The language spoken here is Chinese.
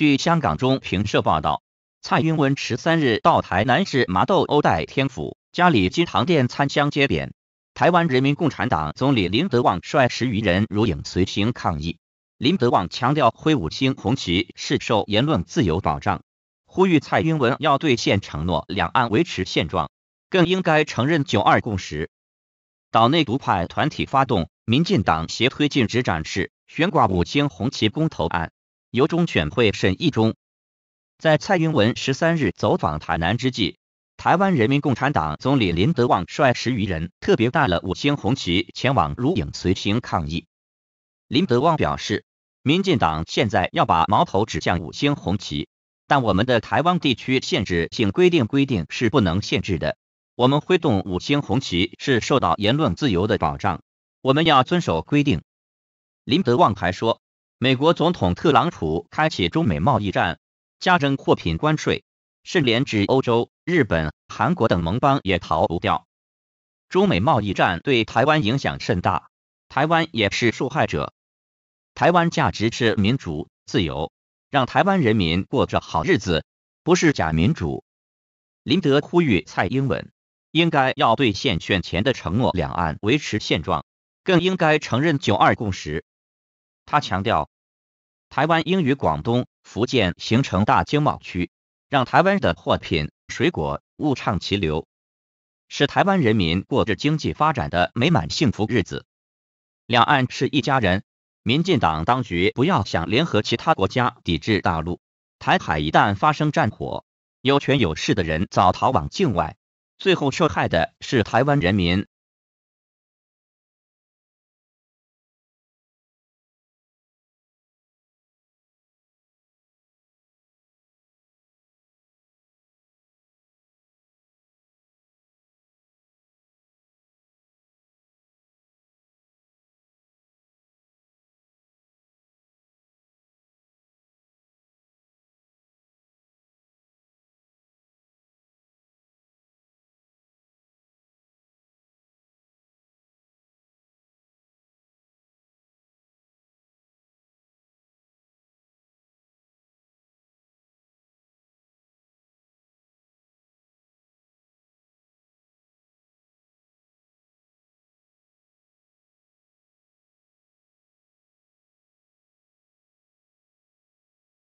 据香港中评社报道，蔡英文十三日到台南市麻豆欧代天府家里金堂店参香接扁，台湾人民共产党总理林德旺率十余人如影随形抗议。林德旺强调，挥五星红旗是受言论自由保障，呼吁蔡英文要兑现承诺，两岸维持现状，更应该承认九二共识。岛内独派团体发动民进党协推进执展示悬挂五星红旗公投案。由中选会审议中，在蔡英文十三日走访台南之际，台湾人民共产党总理林德旺率十余人，特别带了五星红旗前往如影随形抗议。林德旺表示，民进党现在要把矛头指向五星红旗，但我们的台湾地区限制性规定规定是不能限制的。我们挥动五星红旗是受到言论自由的保障，我们要遵守规定。林德旺还说。美国总统特朗普开启中美贸易战，加征货品关税，甚至连指欧洲、日本、韩国等盟邦也逃不掉。中美贸易战对台湾影响甚大，台湾也是受害者。台湾价值是民主自由，让台湾人民过着好日子，不是假民主。林德呼吁蔡英文应该要兑现选前的承诺，两岸维持现状，更应该承认九二共识。他强调，台湾应与广东、福建形成大经贸区，让台湾的货品、水果物畅其流，使台湾人民过着经济发展的美满幸福日子。两岸是一家人，民进党当局不要想联合其他国家抵制大陆。台海一旦发生战火，有权有势的人早逃往境外，最后受害的是台湾人民。